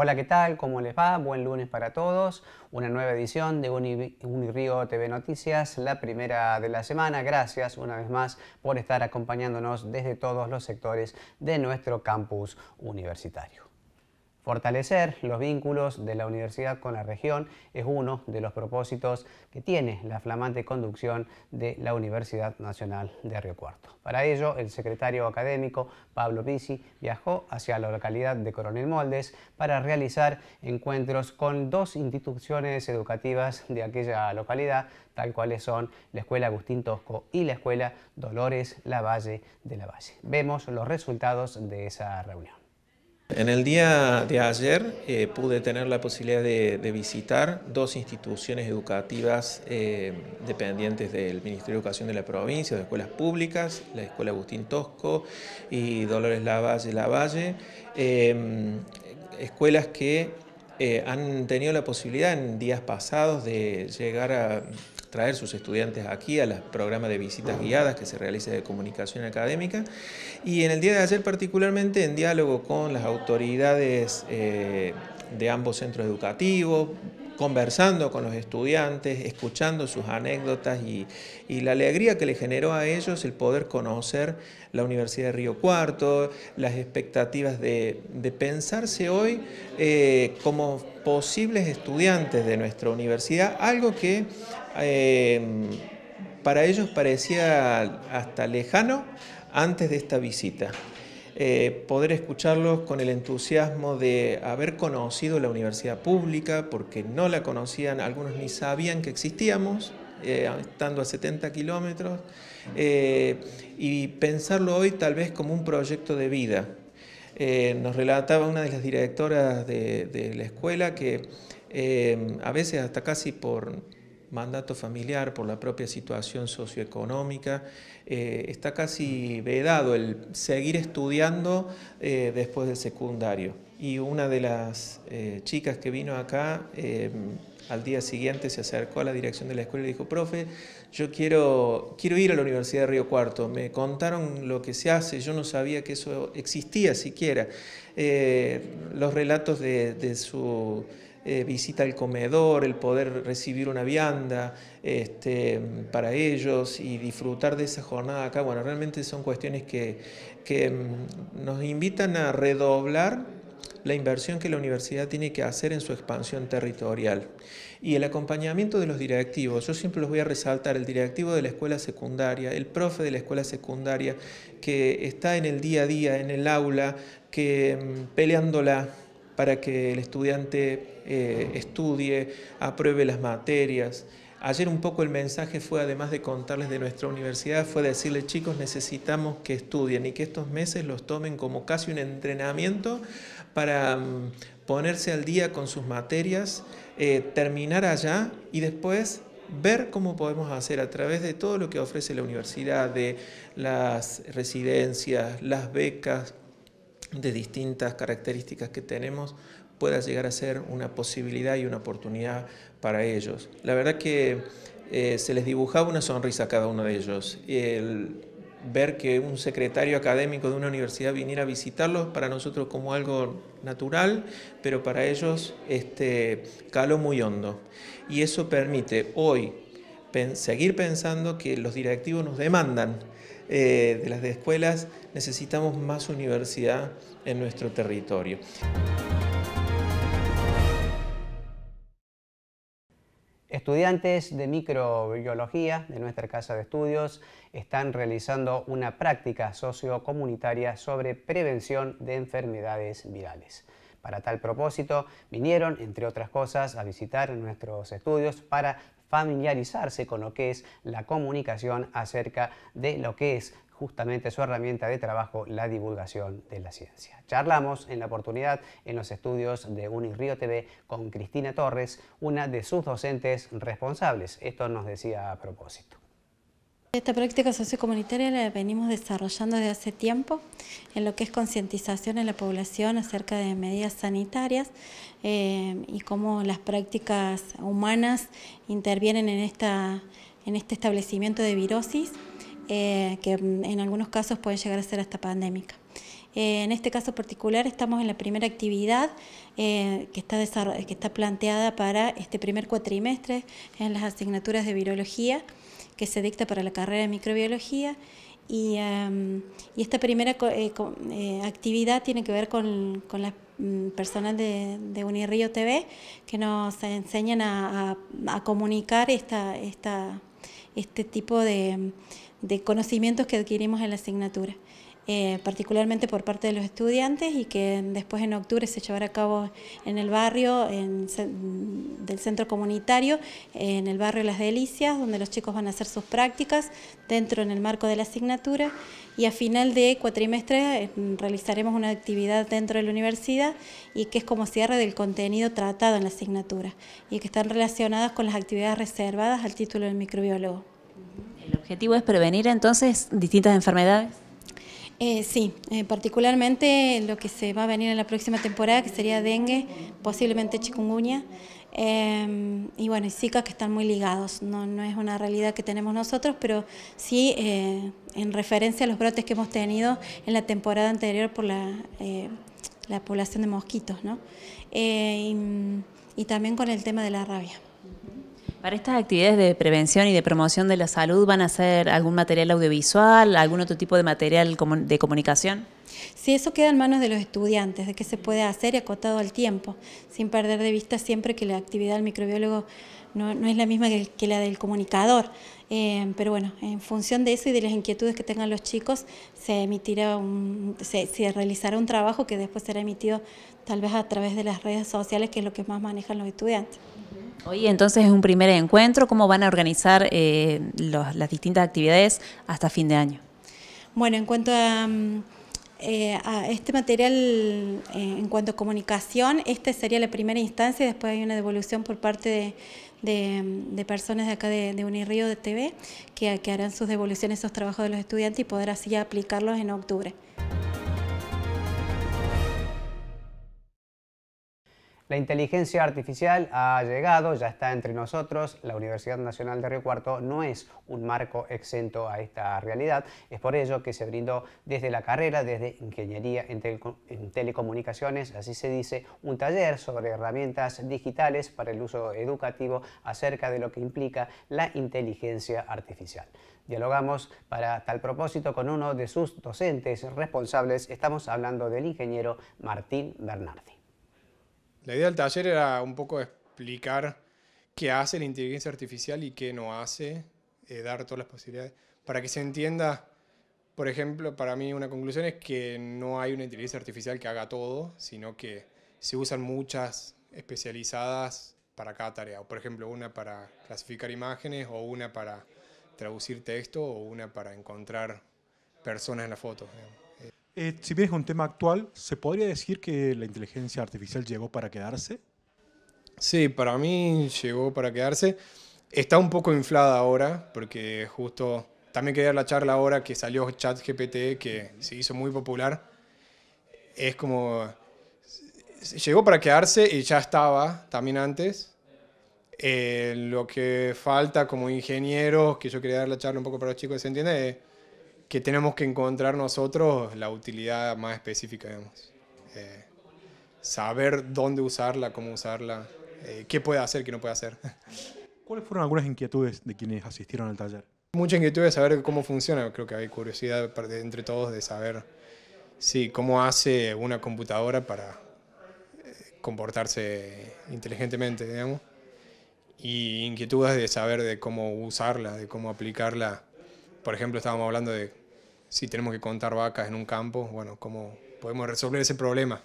Hola, ¿qué tal? ¿Cómo les va? Buen lunes para todos. Una nueva edición de Unirío TV Noticias, la primera de la semana. Gracias una vez más por estar acompañándonos desde todos los sectores de nuestro campus universitario. Fortalecer los vínculos de la universidad con la región es uno de los propósitos que tiene la flamante conducción de la Universidad Nacional de Río Cuarto. Para ello, el secretario académico Pablo Pizzi viajó hacia la localidad de Coronel Moldes para realizar encuentros con dos instituciones educativas de aquella localidad, tal cuales son la Escuela Agustín Tosco y la Escuela Dolores Valle de la Valle. Vemos los resultados de esa reunión. En el día de ayer eh, pude tener la posibilidad de, visitar dos instituciones educativas eh, dependientes del Ministerio de Educación de la provincia, de escuelas públicas, la Escuela Agustín Tosco y Dolores Lavalle Lavalle, em, escuelas que eh, han tenido la posibilidad en días pasados de llegar a traer sus estudiantes aquí a los programas de visitas guiadas que se realiza de comunicación académica. Y en el día de ayer particularmente en diálogo con las autoridades eh, de ambos centros educativos, conversando con los estudiantes, escuchando sus anécdotas y, la alegría que le generó a ellos el poder conocer la Universidad de Río Cuarto, las expectativas de, pensarse hoy eh, como posibles estudiantes de nuestra universidad, algo que eh, para ellos parecía hasta lejano antes de esta visita. Eh, poder escucharlos con el entusiasmo de haber conocido la universidad pública, porque no la conocían, algunos ni sabían que existíamos, eh, estando a 70 kilómetros, eh, y pensarlo hoy tal vez como un proyecto de vida. nos relataba una de las directoras de la escuela que a veces hasta casi por mandato familiar, por la propia situación socioeconómica, eh, está casi vedado el seguir estudiando eh, después del secundario. Y una de las eh, chicas que vino acá al día siguiente se acercó a la dirección de la escuela y dijo, profe, yo quiero, quiero ir a la Universidad de Río Cuarto, me contaron lo que se hace, yo no sabía que eso existía siquiera. los relatos de su eh, visita al comedor, el poder recibir una vianda este, para ellos y disfrutar de esa jornada acá. Bueno, realmente son cuestiones que, mm, nos invitan a redoblar la inversión que la universidad tiene que hacer en su expansión territorial. Y el acompañamiento de los directivos, yo siempre los voy a resaltar, el directivo de la escuela secundaria, el profe de la escuela secundaria, que está en el día a día, en el aula, que mm, peleándola para que el estudiante eh, estudie, apruebe las materias. Ayer un poco el mensaje fue, además de contarles de nuestra universidad, fue decirles chicos, necesitamos que estudien y que estos meses los tomen como casi un entrenamiento para mm, ponerse al día con sus materias, eh, terminar allá y después ver cómo podemos hacer a través de todo lo que ofrece la universidad, de las residencias, las becas, de distintas características que tenemos pueda llegar a ser una posibilidad y una oportunidad para ellos. La verdad que eh, se les dibujaba una sonrisa a cada uno de ellos. El ver que un secretario académico de una universidad viniera a visitarlos para nosotros como algo natural, pero para ellos este, caló muy hondo. Y eso permite hoy seguir pensando que los directivos nos demandan eh, de las de escuelas, necesitamos más universidad en nuestro territorio. Estudiantes de microbiología de nuestra casa de estudios están realizando una práctica sociocomunitaria sobre prevención de enfermedades virales. Para tal propósito, vinieron, entre otras cosas, a visitar nuestros estudios para familiarizarse con lo que es la comunicación acerca de lo que es justamente su herramienta de trabajo, la divulgación de la ciencia. Charlamos en la oportunidad en los estudios de Unirío TV con Cristina Torres, una de sus docentes responsables. Esto nos decía a propósito. Esta práctica sociocomunitaria la venimos desarrollando desde hace tiempo en lo que es concientización en la población acerca de medidas sanitarias eh, y cómo las prácticas humanas intervienen en, este establecimiento de virosis, eh, que en algunos casos puede llegar a ser hasta pandémica. Eh, en este caso particular estamos en la primera actividad que, está que está planteada para este primer cuatrimestre en las asignaturas de virología que se dicta para la carrera de microbiología y, em, y esta primera eh, eh, actividad tiene que ver con, las mm, personas de, de, Unirío TV que nos enseñan a, comunicar esta, esta, este tipo de conocimientos que adquirimos en la asignatura. Eh, particularmente por parte de los estudiantes, y que después en octubre se llevará a cabo en el barrio del centro comunitario, en el barrio Las Delicias, donde los chicos van a hacer sus prácticas dentro en el marco de la asignatura, y a final de cuatrimestre eh, realizaremos una actividad dentro de la universidad y que es como cierre del contenido tratado en la asignatura y que están relacionadas con las actividades reservadas al título del microbiólogo. El objetivo es prevenir entonces distintas enfermedades. Eh, sí, eh, particularmente lo que se va a venir en la próxima temporada, que sería dengue, posiblemente chikungunya, eh, y bueno, y Zika, que están muy ligados. No, no, es una realidad que tenemos nosotros, pero sí en referencia a los brotes que hemos tenido en la temporada anterior por la, la población de mosquitos, ¿no? y también con el tema de la rabia. Para estas actividades de prevención y de promoción de la salud, ¿van a ser algún material audiovisual, algún otro tipo de material de comunicación? Sí, eso queda en manos de los estudiantes, de qué se puede hacer y acotado al tiempo, sin perder de vista siempre que la actividad del microbiólogo no, es la misma que, la del comunicador. Eh, pero bueno, en función de eso y de las inquietudes que tengan los chicos, se emitirá se realizará un trabajo que después será emitido tal vez a través de las redes sociales, que es lo que más manejan los estudiantes. Hoy entonces es un primer encuentro, ¿cómo van a organizar eh, las distintas actividades hasta fin de año? Bueno, en cuanto a, mm, eh, a este material, eh, en cuanto a comunicación, esta sería la primera instancia, después hay una devolución por parte de, personas de acá de, Unirío de TV que, que harán sus devoluciones, esos trabajos de los estudiantes y poder así aplicarlos en octubre. La inteligencia artificial ha llegado, ya está entre nosotros. La Universidad Nacional de Río Cuarto no es un marco exento a esta realidad. Es por ello que se brindó desde la carrera, desde Ingeniería en, Telecomunicaciones, así se dice, un taller sobre herramientas digitales para el uso educativo acerca de lo que implica la inteligencia artificial. Dialogamos para tal propósito con uno de sus docentes responsables. Estamos hablando del ingeniero Martín Bernardi. La idea del taller era un poco explicar qué hace la inteligencia artificial y qué no hace, eh, dar todas las posibilidades, para que se entienda, por ejemplo, para mí una conclusión es que no hay una inteligencia artificial que haga todo, sino que se usan muchas especializadas para cada tarea, por ejemplo, una para clasificar imágenes o una para traducir texto o una para encontrar personas en la foto. Eh, si bien es un tema actual, ¿se podría decir que la inteligencia artificial llegó para quedarse? Sí, para mí llegó para quedarse. Está un poco inflada ahora, porque justo también quería la charla ahora que salió ChatGPT, que se hizo muy popular. Es como. Llegó para quedarse y ya estaba también antes. Eh, lo que falta como ingenieros, que yo quería dar la charla un poco para los chicos, ¿se entiende? Eh, que tenemos que encontrar nosotros la utilidad más específica, digamos. Eh, saber dónde usarla, cómo usarla, eh, qué puede hacer, qué no puede hacer. ¿Cuáles fueron algunas inquietudes de quienes asistieron al taller? Mucha inquietud de saber cómo funciona, creo que hay curiosidad entre todos de saber sí, cómo hace una computadora para eh, comportarse inteligentemente, digamos. Y inquietudes de saber de cómo usarla, de cómo aplicarla por ejemplo, estábamos hablando de si tenemos que contar vacas en un campo, bueno, cómo podemos resolver ese problema.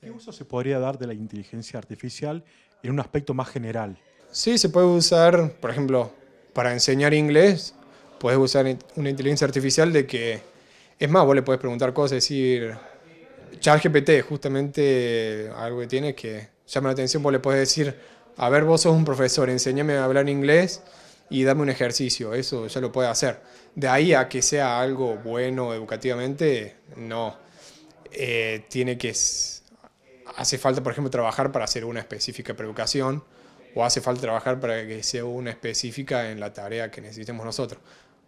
¿Qué uso se podría dar de la inteligencia artificial en un aspecto más general? Sí, se puede usar, por ejemplo, para enseñar inglés, puedes usar una inteligencia artificial de que, es más, vos le puedes preguntar cosas, decir, ChatGPT, justamente algo que tiene que llama la atención, vos le puedes decir, a ver, vos sos un profesor, enséñame a hablar inglés y dame un ejercicio, eso ya lo puede hacer. De ahí a que sea algo bueno educativamente, no. Eh, tiene que... Hace falta, por ejemplo, trabajar para hacer una específica pre-educación o hace falta trabajar para que sea una específica en la tarea que necesitemos nosotros.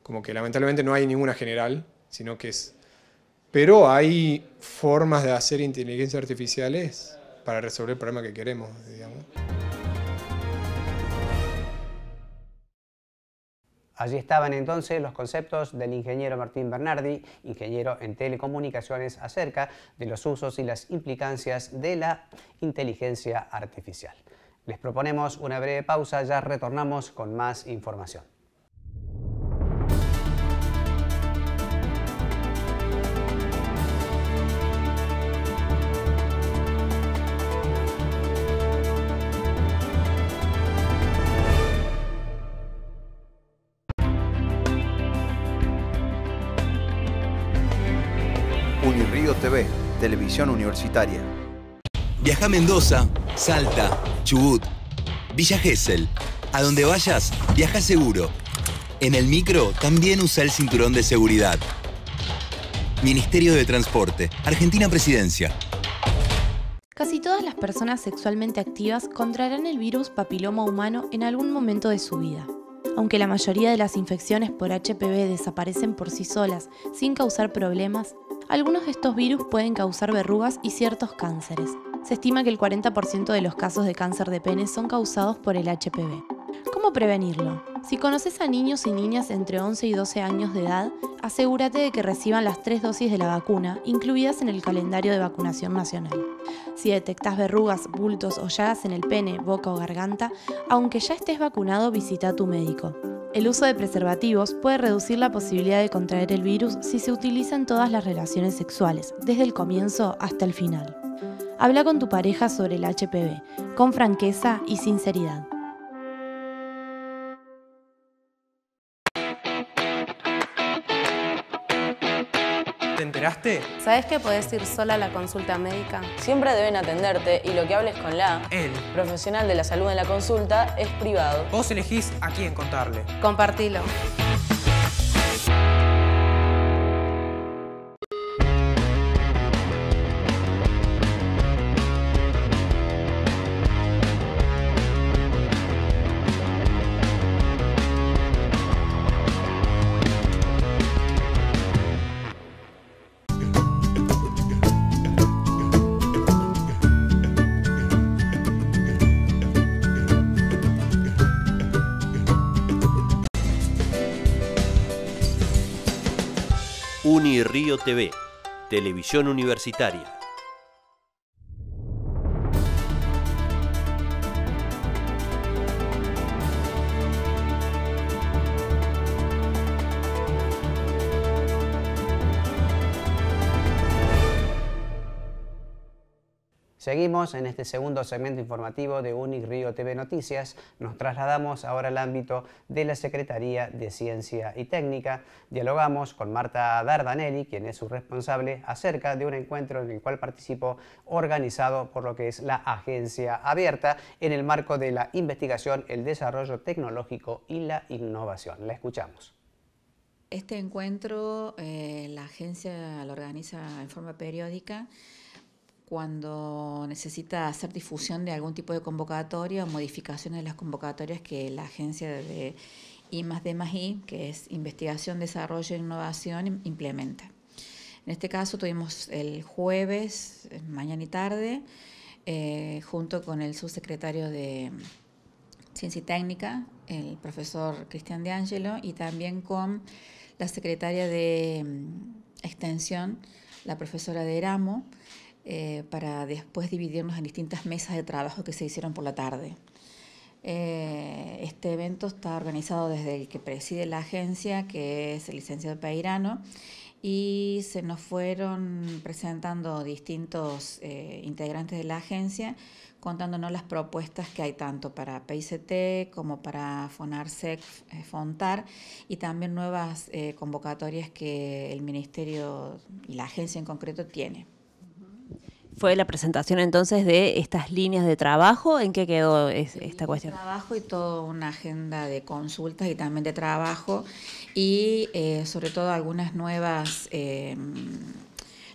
Como que lamentablemente no hay ninguna general, sino que es... Pero hay formas de hacer inteligencia artificiales para resolver el problema que queremos, digamos. Allí estaban entonces los conceptos del ingeniero Martín Bernardi, ingeniero en telecomunicaciones, acerca de los usos y las implicancias de la inteligencia artificial. Les proponemos una breve pausa, ya retornamos con más información. Televisión Universitaria. Viaja a Mendoza, Salta, Chubut, Villa Gesell. A donde vayas, viaja seguro. En el micro también usa el cinturón de seguridad. Ministerio de Transporte, Argentina Presidencia. Casi todas las personas sexualmente activas contraerán el virus papiloma humano en algún momento de su vida. Aunque la mayoría de las infecciones por HPV desaparecen por sí solas, sin causar problemas, algunos de estos virus pueden causar verrugas y ciertos cánceres. Se estima que el 40% de los casos de cáncer de pene son causados por el HPV. ¿Cómo prevenirlo? Si conoces a niños y niñas entre 11 y 12 años de edad, asegúrate de que reciban las tres dosis de la vacuna, incluidas en el calendario de vacunación nacional. Si detectas verrugas, bultos o llagas en el pene, boca o garganta, aunque ya estés vacunado, visita a tu médico. El uso de preservativos puede reducir la posibilidad de contraer el virus si se utiliza en todas las relaciones sexuales, desde el comienzo hasta el final. Habla con tu pareja sobre el HPV, con franqueza y sinceridad. ¿Sabes que podés ir sola a la consulta médica? Siempre deben atenderte y lo que hables con la... el Profesional de la salud en la consulta es privado. Vos elegís a quién contarle. Compartilo. Unirío TV, Televisión Universitaria. Seguimos en este segundo segmento informativo de UNIC Río TV Noticias. Nos trasladamos ahora al ámbito de la Secretaría de Ciencia y Técnica. Dialogamos con Marta Dardanelli, quien es su responsable, acerca de un encuentro en el cual participó organizado por lo que es la Agencia Abierta en el marco de la investigación, el desarrollo tecnológico y la innovación. La escuchamos. Este encuentro eh, la agencia lo organiza en forma periódica cuando necesita hacer difusión de algún tipo de convocatoria o modificaciones de las convocatorias que la agencia de I D que es investigación, desarrollo e innovación, implementa. En este caso tuvimos el jueves, eh, mañana y tarde, eh, junto con el subsecretario de mm, Ciencia y Técnica, el profesor Cristian De Angelo, y también con la secretaria de mm, Extensión, la profesora de Eramo, eh, para después dividirnos en distintas mesas de trabajo que se hicieron por la tarde. Eh, este evento está organizado desde el que preside la agencia, que es el licenciado Peirano, y se nos fueron presentando distintos eh, integrantes de la agencia contándonos las propuestas que hay tanto para PICT como para FONARSEC, FONTAR y también nuevas convocatorias que el Ministerio y la agencia en concreto tiene fue la presentación entonces de estas líneas de trabajo. ¿En qué quedó es, esta cuestión? Trabajo y toda una agenda de consultas y también de trabajo y eh, sobre todo algunas nuevas... Eh,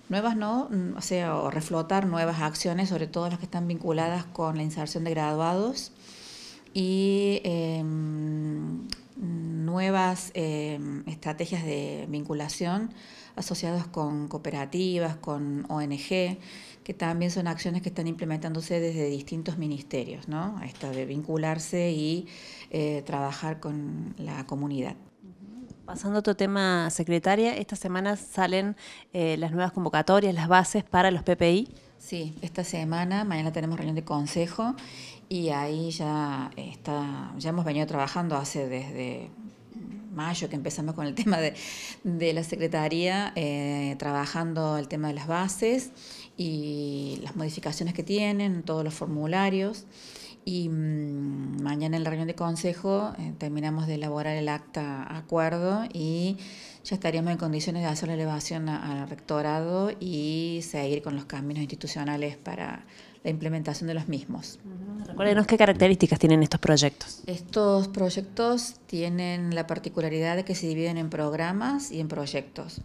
nuevas no, o sea, o reflotar nuevas acciones, sobre todo las que están vinculadas con la inserción de graduados y eh, nuevas eh, estrategias de vinculación asociadas con cooperativas, con ONG, que también son acciones que están implementándose desde distintos ministerios, ¿no? Esta de vincularse y eh, trabajar con la comunidad. Pasando a otro tema, secretaria, esta semana salen eh, las nuevas convocatorias, las bases para los PPI. Sí, esta semana, mañana tenemos reunión de consejo y ahí ya está, ya hemos venido trabajando hace desde mayo que empezamos con el tema de, de la Secretaría, eh, trabajando el tema de las bases y las modificaciones que tienen, todos los formularios. Y mm, mañana en la reunión de consejo eh, terminamos de elaborar el acta acuerdo y ya estaríamos en condiciones de hacer la elevación al rectorado y seguir con los caminos institucionales para implementación de los mismos. Recuérdenos qué características tienen estos proyectos. Estos proyectos tienen la particularidad de que se dividen en programas y en proyectos.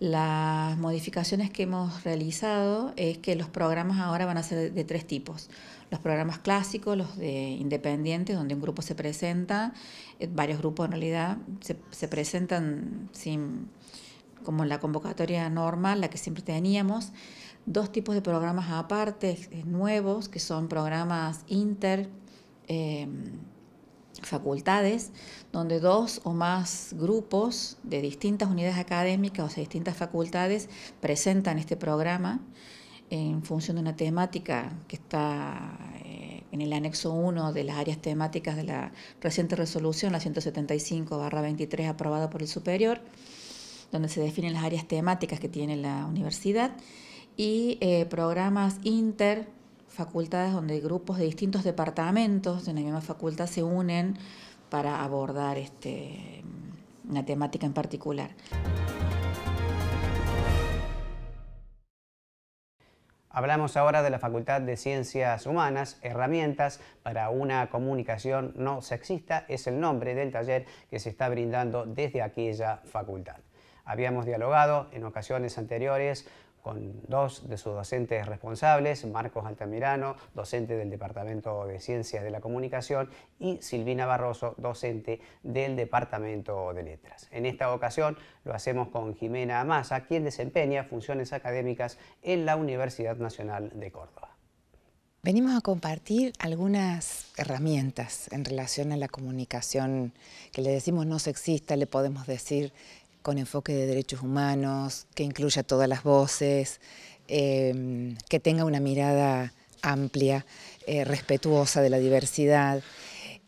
Las modificaciones que hemos realizado es que los programas ahora van a ser de tres tipos. Los programas clásicos, los de independientes, donde un grupo se presenta, eh, varios grupos en realidad se, presentan sin, como la convocatoria normal, la que siempre teníamos, dos tipos de programas aparte, eh, nuevos, que son programas inter em, facultades, donde dos o más grupos de distintas unidades académicas, o sea, distintas facultades, presentan este programa en función de una temática que está eh, en el anexo 1 de las áreas temáticas de la reciente resolución, la 175-23 aprobada por el superior, donde se definen las áreas temáticas que tiene la universidad y eh, programas inter, facultades donde grupos de distintos departamentos de la misma facultad se unen para abordar este, una temática en particular. Hablamos ahora de la Facultad de Ciencias Humanas, Herramientas para una comunicación no sexista, es el nombre del taller que se está brindando desde aquella facultad. Habíamos dialogado en ocasiones anteriores con dos de sus docentes responsables, Marcos Altamirano, docente del Departamento de Ciencias de la Comunicación, y Silvina Barroso, docente del Departamento de Letras. En esta ocasión lo hacemos con Jimena Amasa, quien desempeña funciones académicas en la Universidad Nacional de Córdoba. Venimos a compartir algunas herramientas en relación a la comunicación que le decimos no sexista, le podemos decir con enfoque de derechos humanos, que incluya todas las voces, em, que tenga una mirada amplia, eh, respetuosa de la diversidad.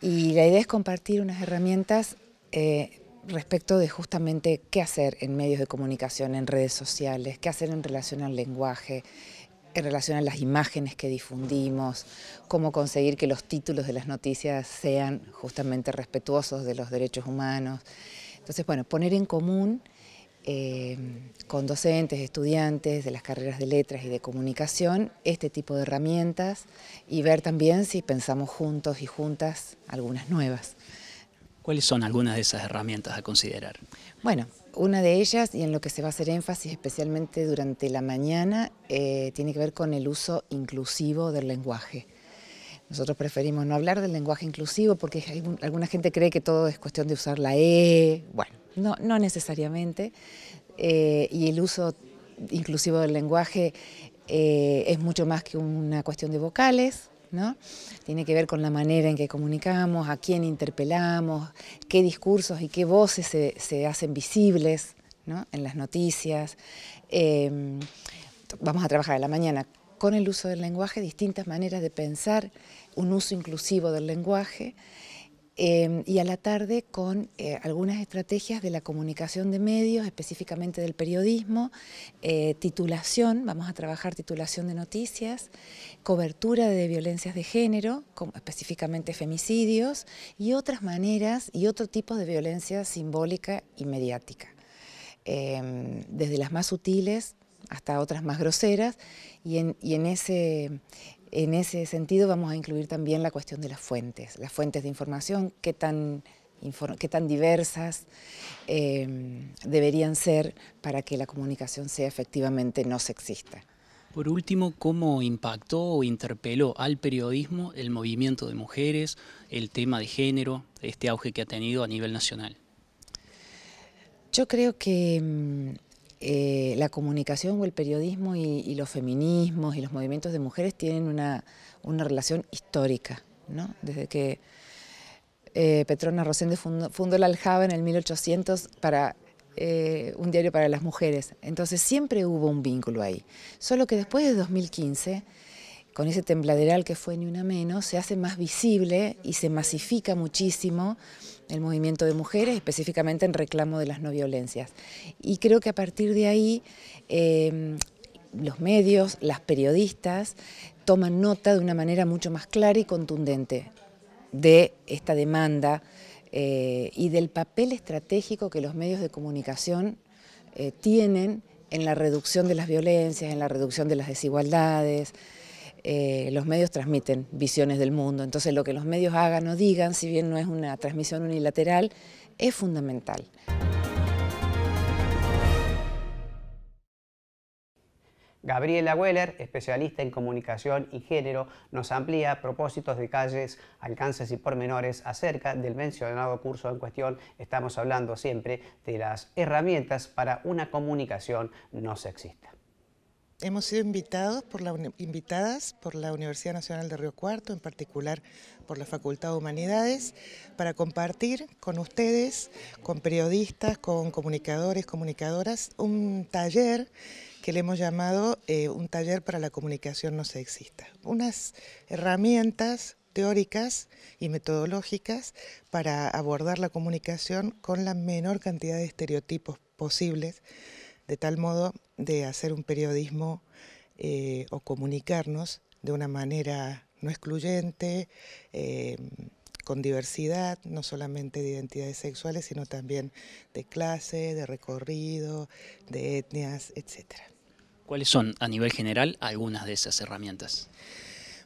Y la idea es compartir unas herramientas eh, respecto de justamente qué hacer en medios de comunicación, en redes sociales, qué hacer en relación al lenguaje, en relación a las imágenes que difundimos, cómo conseguir que los títulos de las noticias sean justamente respetuosos de los derechos humanos. Entonces, bueno, poner en común eh, con docentes, estudiantes de las carreras de letras y de comunicación este tipo de herramientas y ver también si pensamos juntos y juntas algunas nuevas. ¿Cuáles son algunas de esas herramientas a considerar? Bueno, una de ellas y en lo que se va a hacer énfasis especialmente durante la mañana eh, tiene que ver con el uso inclusivo del lenguaje. Nosotros preferimos no hablar del lenguaje inclusivo porque alguna gente cree que todo es cuestión de usar la E, bueno, no, no necesariamente. Eh, y el uso inclusivo del lenguaje eh, es mucho más que una cuestión de vocales, ¿no? Tiene que ver con la manera en que comunicamos, a quién interpelamos, qué discursos y qué voces se, se hacen visibles en las noticias. Eh, vamos a trabajar a la mañana con el uso del lenguaje, distintas maneras de pensar, un uso inclusivo del lenguaje, em, y a la tarde con eh, algunas estrategias de la comunicación de medios, específicamente del periodismo, eh, titulación, vamos a trabajar titulación de noticias, cobertura de violencias de género, específicamente femicidios, y otras maneras y otro tipo de violencia simbólica y mediática. Em, desde las más sutiles hasta otras más groseras, y en, ese, en ese sentido vamos a incluir también la cuestión de las fuentes, las fuentes de información, qué tan, qué tan diversas em, deberían ser para que la comunicación sea efectivamente no sexista. Por último, ¿cómo impactó o interpeló al periodismo el movimiento de mujeres, el tema de género, este auge que ha tenido a nivel nacional? Yo creo que em, eh, la comunicación o el periodismo y, los feminismos y los movimientos de mujeres tienen una, relación histórica, ¿no? Desde que eh, Petrona Rosende fundó, la Aljaba en el 1800 para eh, un diario para las mujeres. Entonces siempre hubo un vínculo ahí. Solo que después de 2015 con ese tembladeral que fue ni una menos, se hace más visible y se masifica muchísimo el movimiento de mujeres, específicamente en reclamo de las no violencias. Y creo que a partir de ahí em, los medios, las periodistas, toman nota de una manera mucho más clara y contundente de esta demanda eh, y del papel estratégico que los medios de comunicación eh, tienen en la reducción de las violencias, en la reducción de las desigualdades, eh, los medios transmiten visiones del mundo, entonces lo que los medios hagan o digan, si bien no es una transmisión unilateral, es fundamental. Gabriela Weller, especialista en comunicación y género, nos amplía propósitos, de calles, alcances y pormenores acerca del mencionado curso en cuestión. Estamos hablando siempre de las herramientas para una comunicación no sexista. Hemos sido invitados por la, invitadas por la Universidad Nacional de Río Cuarto, en particular por la Facultad de Humanidades, para compartir con ustedes, con periodistas, con comunicadores, comunicadoras, un taller que le hemos llamado eh, un taller para la comunicación no sexista. Unas herramientas teóricas y metodológicas para abordar la comunicación con la menor cantidad de estereotipos posibles de tal modo de hacer un periodismo eh, o comunicarnos de una manera no excluyente, eh, con diversidad, no solamente de identidades sexuales, sino también de clase, de recorrido, de etnias, etc. ¿Cuáles son, a nivel general, algunas de esas herramientas?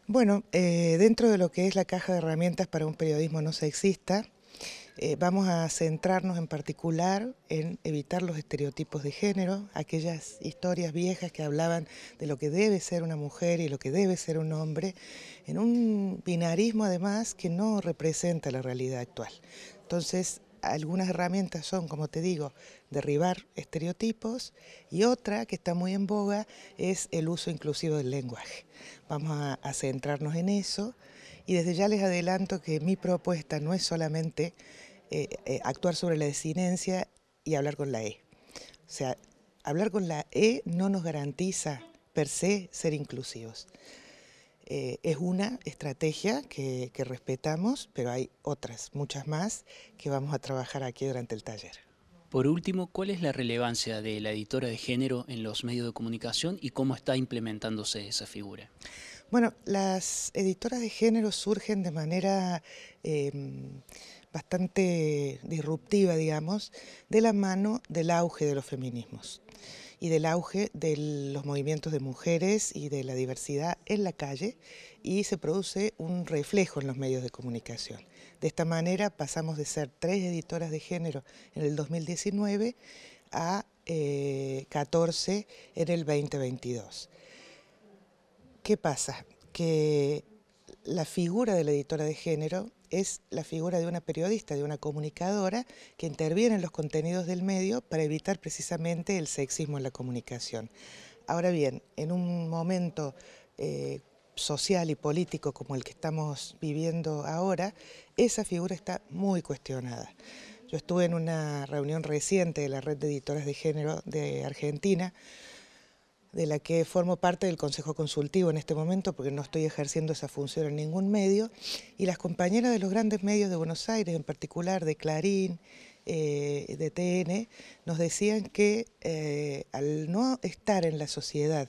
Bueno, eh, dentro de lo que es la caja de herramientas para un periodismo no sexista, eh, vamos a centrarnos en particular en evitar los estereotipos de género, aquellas historias viejas que hablaban de lo que debe ser una mujer y lo que debe ser un hombre, en un binarismo además que no representa la realidad actual. Entonces, algunas herramientas son, como te digo, derribar estereotipos y otra que está muy en boga es el uso inclusivo del lenguaje. Vamos a centrarnos en eso y desde ya les adelanto que mi propuesta no es solamente eh, eh, actuar sobre la desinencia y hablar con la E. O sea, hablar con la E no nos garantiza per se ser inclusivos. Eh, es una estrategia que respetamos, pero hay otras, muchas más, que vamos a trabajar aquí durante el taller. Por último, ¿cuál es la relevancia de la editora de género en los medios de comunicación y cómo está implementándose esa figura? Bueno, las editoras de género surgen de manera em, bastante disruptiva, digamos, de la mano del auge de los feminismos y del auge de los movimientos de mujeres y de la diversidad en la calle y se produce un reflejo en los medios de comunicación. De esta manera pasamos de ser tres editoras de género en el 2019 a 14 eh, en el 2022. ¿Qué pasa? Que la figura de la editora de género es la figura de una periodista, de una comunicadora que interviene en los contenidos del medio para evitar precisamente el sexismo en la comunicación. Ahora bien, en un momento eh, social y político como el que estamos viviendo ahora, esa figura está muy cuestionada. Yo estuve en una reunión reciente de la Red de Editoras de Género de Argentina, de la que formo parte del Consejo Consultivo en este momento, porque no estoy ejerciendo esa función en ningún medio, y las compañeras de los grandes medios de Buenos Aires, en particular de Clarín, eh, de TN, nos decían que eh, al no estar en la sociedad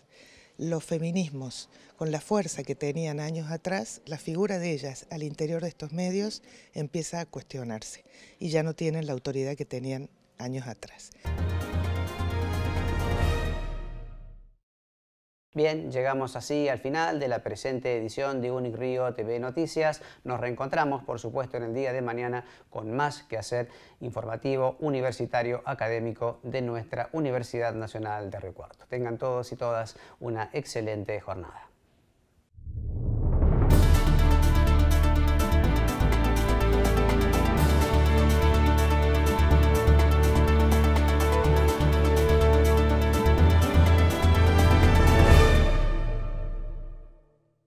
los feminismos con la fuerza que tenían años atrás, la figura de ellas al interior de estos medios empieza a cuestionarse y ya no tienen la autoridad que tenían años atrás. Bien, llegamos así al final de la presente edición de Unic Río TV Noticias. Nos reencontramos, por supuesto, en el día de mañana con más que hacer informativo, universitario, académico de nuestra Universidad Nacional de Río Tengan todos y todas una excelente jornada.